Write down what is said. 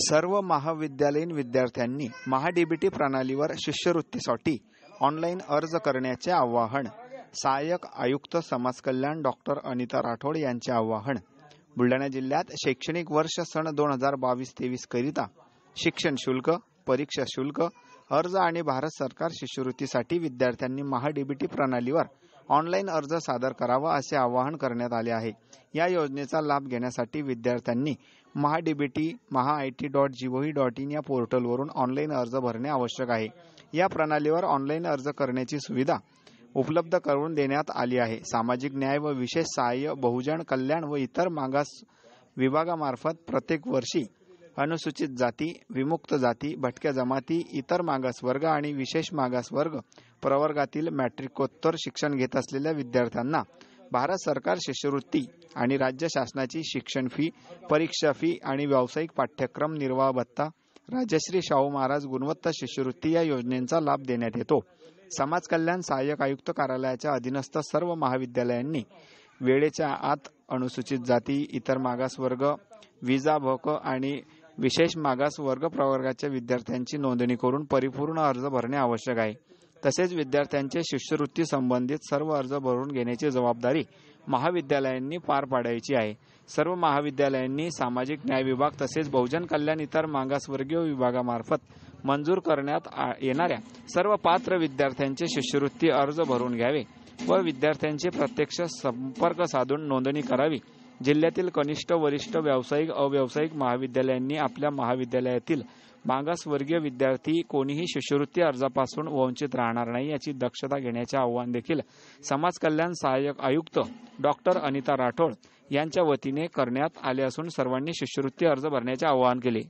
सर्व महाविद्यालयीन विद्यार्थ्यांनी महाडीबीटी प्रणालीवर शिष्यवृत्तीसाठी ऑनलाईन अर्ज करण्याचे आवाहन सहाय्यक आयुक्त समाजकल्याण डॉक्टर अनिता राठोड यांचे आवाहन बुलढाणा जिल्ह्यात शैक्षणिक वर्ष सण दोन हजार बावीस तेवीस करिता शिक्षण शुल्क परीक्षा शुल्क अर्ज आणि भारत सरकार शिष्यवृत्तीसाठी विद्यार्थ्यांनी महाडीबीटी प्रणालीवर ऑनलाईन अर्ज सादर करावा असे आवाहन करण्यात आले आहे या योजनेचा लाभ घेण्यासाठी विद्यार्थ्यांनी MahaDBT Maha I T dot G O V dot in या पोर्टलवरून ऑनलाईन अर्ज भरणे आवश्यक आहे या प्रणालीवर ऑनलाईन अर्ज करण्याची सुविधा उपलब्ध करून देण्यात आली आहे सामाजिक न्याय व विशेष सहाय्य बहुजन कल्याण व इतर मागास विभागामार्फत प्रत्येक वर्षी अनुसूचित जाती विमुक्त जाती भटक्या जमाती इतर मागास वर्ग आणि विशेष मागास वर्ग प्रवर्गातील मॅट्रिकोत्तर शिक्षण घेत असलेल्या विद्यार्थ्यांना भारत सरकार शिष्यवृत्ती आणि राज्य शासनाची शिक्षण फी परीक्षा फी आणि व्यावसायिक पाठ्यक्रम निर्वाह भत्ता राजश्री शाहू महाराज गुणवत्ता शिष्यवृत्ती या योजनेचा लाभ देण्यात येतो समाज कल्याण सहाय्यक आयुक्त कार्यालयाच्या अधीनस्थ सर्व महाविद्यालयांनी वेळेच्या आत अनुसूचित जाती इतर वर्ग विजा भक आणि विशेष मागास वर्ग प्रवर्गाच्या विद्यार्थ्यांची नोंदणी करून परिपूर्ण अर्ज भरणे आवश्यक आहे तसेच विद्यार्थ्यांचे शिष्यवृत्ती संबंधित सर्व अर्ज भरून घेण्याची जबाबदारी महाविद्यालयांनी पार पाडायची आहे सर्व महाविद्यालयांनी सामाजिक न्याय विभाग तसेच बहुजन कल्याण इतर मागासवर्गीय विभागामार्फत मंजूर करण्यात येणाऱ्या सर्व पात्र विद्यार्थ्यांचे शिष्यवृत्ती अर्ज भरून घ्यावे व विद्यार्थ्यांचे प्रत्यक्ष संपर्क साधून नोंदणी करावी जिल्ह्यातील कनिष्ठ वरिष्ठ व्यावसायिक अव्यावसायिक महाविद्यालयांनी आपल्या महाविद्यालयातील मागासवर्गीय विद्यार्थी कोणीही शिष्यवृत्ती अर्जापासून वंचित राहणार नाही याची दक्षता घेण्याचे आवाहन देखील समाज कल्याण सहाय्यक आयुक्त डॉक्टर अनिता राठोड यांच्या वतीने करण्यात आले असून सर्वांनी शिष्यवृत्ती अर्ज भरण्याचे आवाहन केले